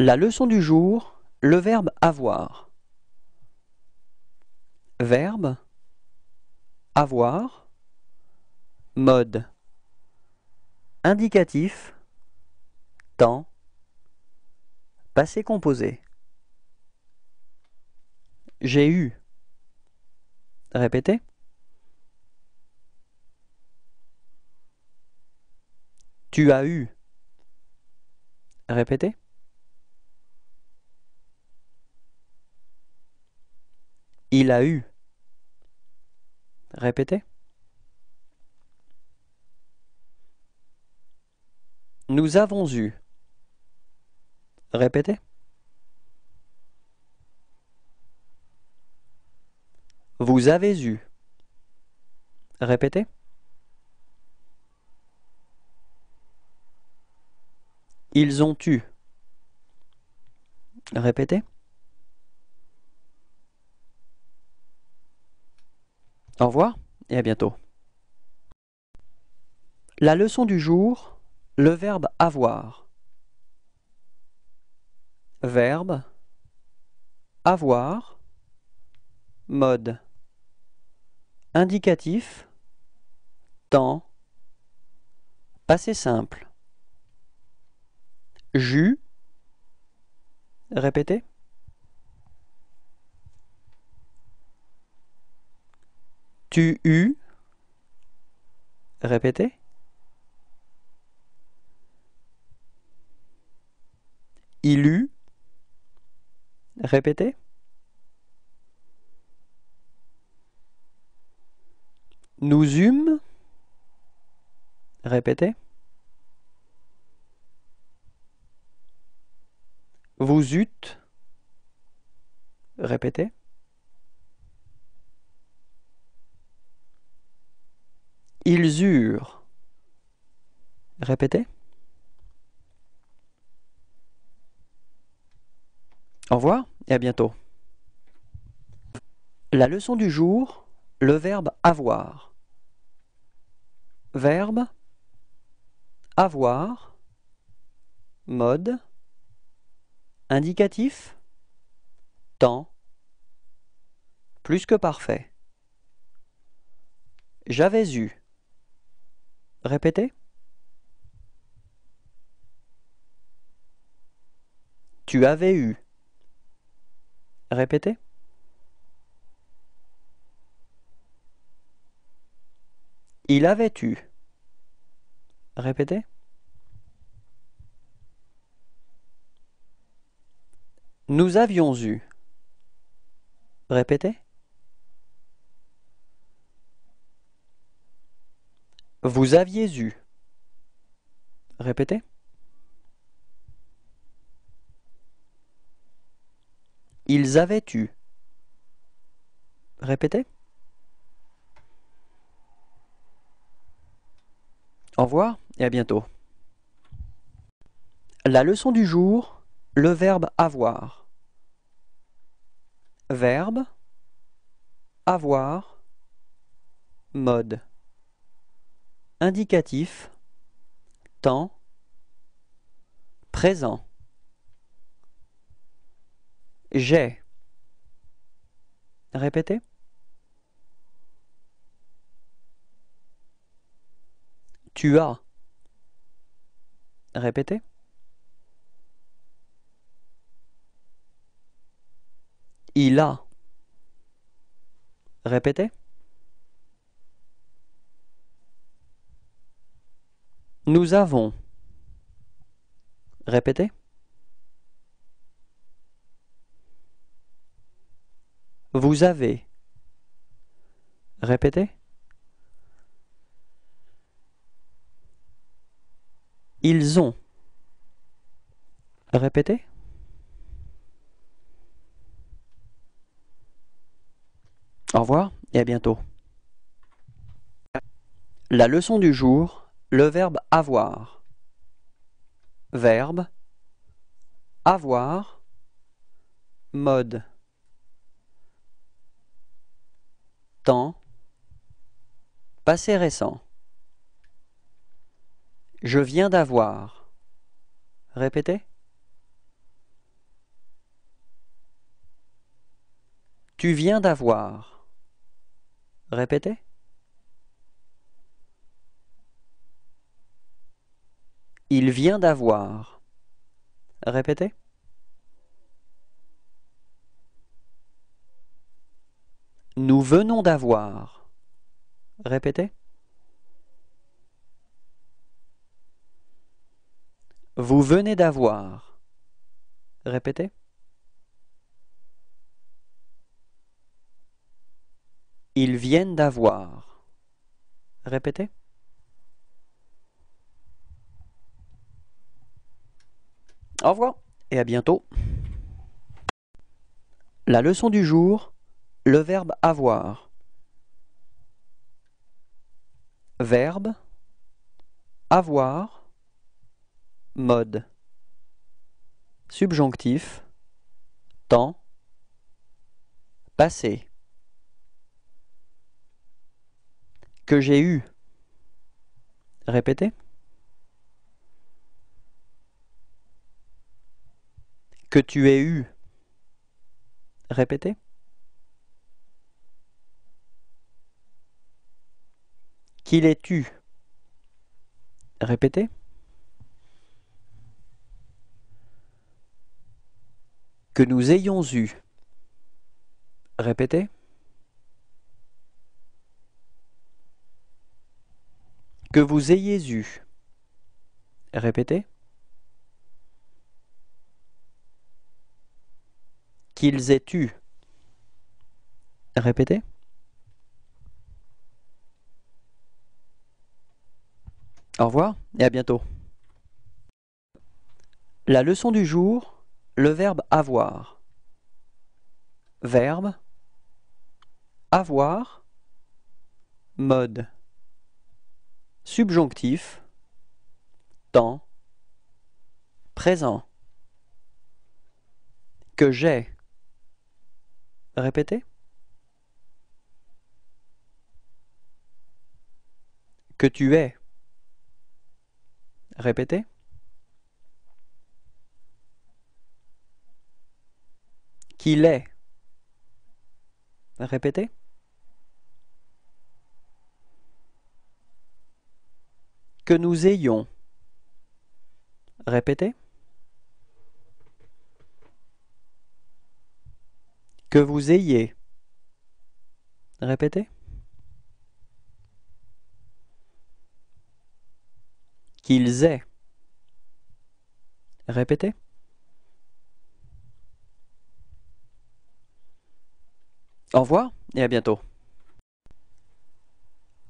La leçon du jour, le verbe avoir. Verbe avoir mode indicatif temps passé composé. J'ai eu. Répétez. Tu as eu. Répétez. Il a eu. Répétez. Nous avons eu. Répétez. Vous avez eu. Répétez. Ils ont eu. Répétez. Au revoir et à bientôt. La leçon du jour, le verbe avoir. Verbe avoir mode indicatif temps passé simple jus répétez tu eus Répétez. Il eut Répétez. Nous eûmes Répétez. Vous eûtes Répétez. Ils eurent. Répétez. Au revoir et à bientôt. La leçon du jour, le verbe avoir. Verbe avoir, mode, indicatif, temps, plus que parfait. J'avais eu. Répétez. Tu avais eu. Répétez. Il avait eu. Répétez. Nous avions eu. Répétez. Vous aviez eu. Répétez. Ils avaient eu. Répétez. Au revoir et à bientôt. La leçon du jour, le verbe avoir. Verbe, avoir, mode. Indicatif Temps Présent J'ai Répétez Tu as Répétez Il a Répétez Nous avons. répété Vous avez. répété Ils ont. répété Au revoir et à bientôt. La leçon du jour le verbe avoir. Verbe avoir mode temps passé récent je viens d'avoir répétez tu viens d'avoir répétez Il vient d'avoir. Répétez. Nous venons d'avoir. Répétez. Vous venez d'avoir. Répétez. Ils viennent d'avoir. Répétez. Au revoir et à bientôt. La leçon du jour, le verbe avoir. Verbe avoir mode subjonctif temps passé que j'ai eu. Répétez. que tu aies eu. Répétez. Qu'il ait eu. Répétez. Que nous ayons eu. Répétez. Que vous ayez eu. Répétez. qu'ils aient eu. Répétez. Au revoir et à bientôt. La leçon du jour, le verbe avoir. Verbe avoir, mode, subjonctif, temps, présent, que j'ai, Répéter. Que tu es. répété Qu'il est. répété Que nous ayons. répété Que vous ayez. Répétez. Qu'ils aient. Répétez. Au revoir et à bientôt.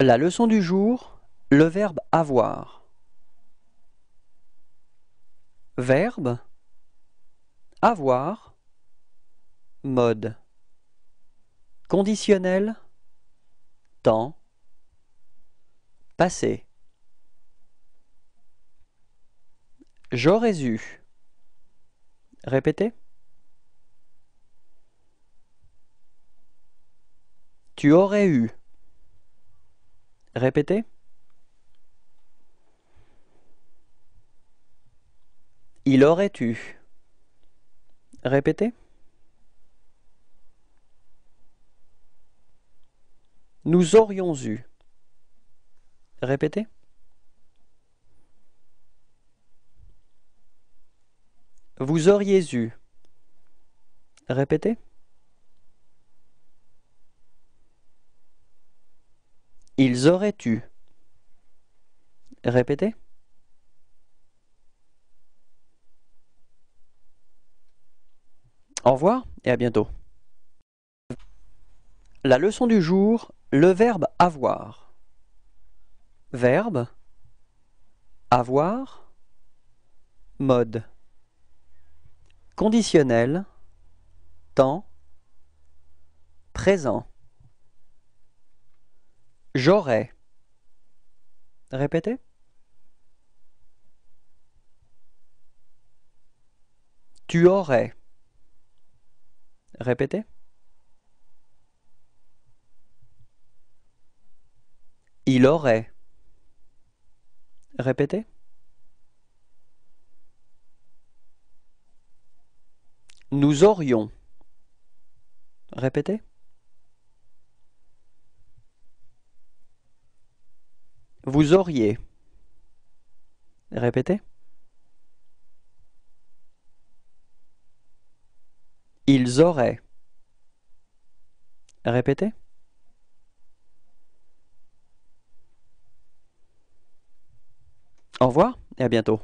La leçon du jour, le verbe avoir. Verbe avoir mode conditionnel temps passé j'aurais eu répétez tu aurais eu répétez il aurait eu répétez Nous aurions eu. Répétez. Vous auriez eu. Répétez. Ils auraient eu. Répétez. Au revoir et à bientôt. La leçon du jour le verbe avoir. Verbe avoir mode conditionnel temps présent j'aurais répétez tu aurais répétez Il aurait. Répétez. Nous aurions. Répétez. Vous auriez. Répétez. Ils auraient. Répétez. Au revoir et à bientôt.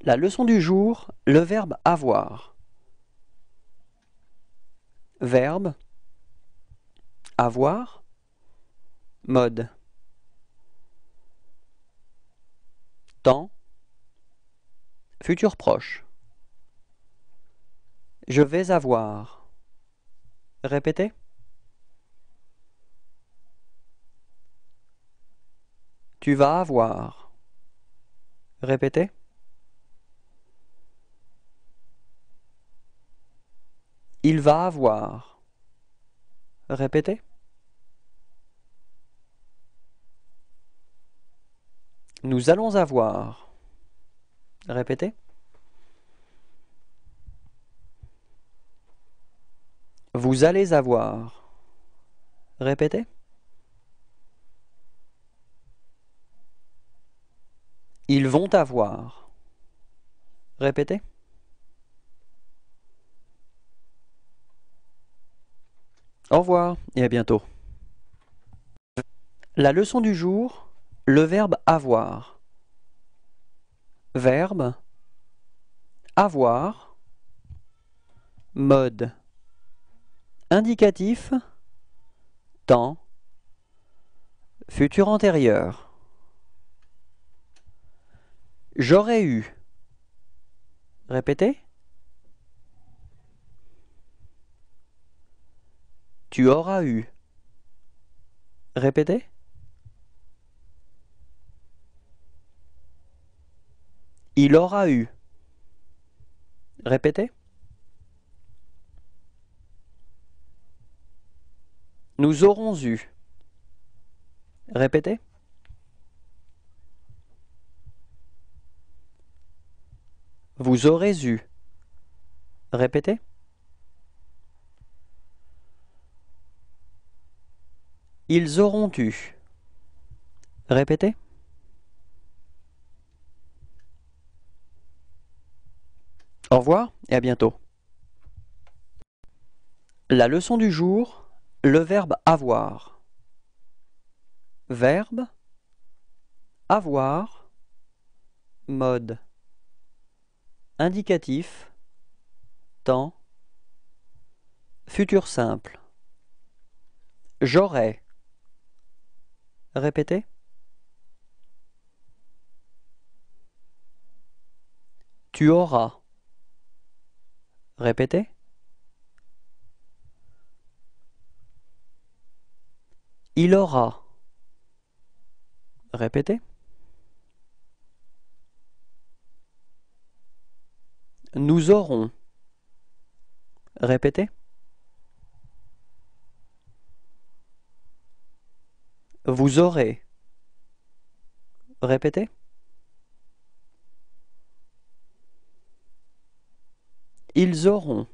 La leçon du jour, le verbe avoir. Verbe avoir mode temps futur proche je vais avoir répétez Tu vas avoir. Répétez. Il va avoir. Répétez. Nous allons avoir. Répétez. Vous allez avoir. Répétez. Ils vont avoir. Répétez. Au revoir et à bientôt. La leçon du jour, le verbe avoir. Verbe avoir mode indicatif temps futur antérieur J'aurais eu. Répétez. Tu auras eu. Répétez. Il aura eu. Répétez. Nous aurons eu. Répétez. Vous aurez eu. Répétez. Ils auront eu. Répétez. Au revoir et à bientôt. La leçon du jour, le verbe avoir. Verbe avoir, mode Indicatif Temps Futur simple j'aurai, Répétez Tu auras Répétez Il aura Répétez nous aurons. répété. Vous aurez. répété. Ils auront.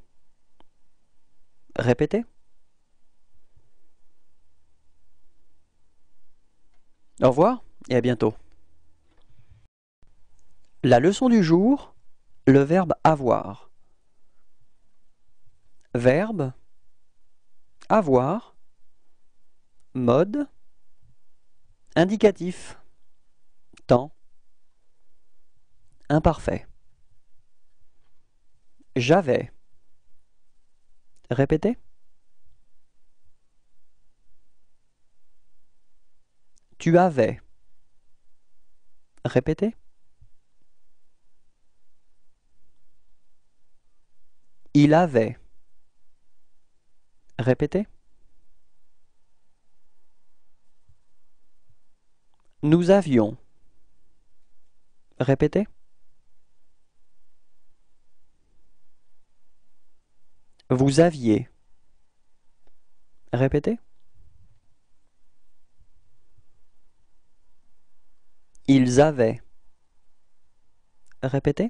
répété. Au revoir et à bientôt. La leçon du jour le verbe avoir. Verbe avoir mode indicatif temps imparfait. J'avais. Répétez. Tu avais. Répétez. Il avait. Répétez. Nous avions. Répétez. Vous aviez. Répétez. Ils avaient. Répétez.